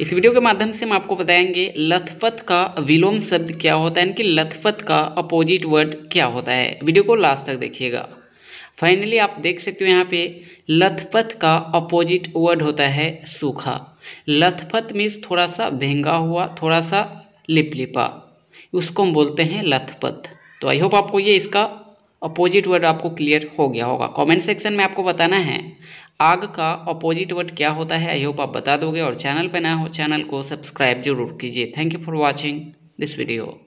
इस वीडियो के माध्यम से हम आपको बताएंगे लथपथ का विलोम शब्द क्या होता है यानी कि लथपथ का अपोजिट वर्ड क्या होता है वीडियो को लास्ट तक देखिएगा फाइनली आप देख सकते हो यहाँ पे लथपथ का अपोजिट वर्ड होता है सूखा लथपथ मीन्स थोड़ा सा भेंगा हुआ थोड़ा सा लिपलिपा उसको हम बोलते हैं लथपथ तो आई होप आपको ये इसका अपोजिट वर्ड आपको क्लियर हो गया होगा कमेंट सेक्शन में आपको बताना है आग का अपोजिट वर्ड क्या होता है आई होप आप बता दोगे और चैनल पर ना हो चैनल को सब्सक्राइब जरूर कीजिए thank you for watching this video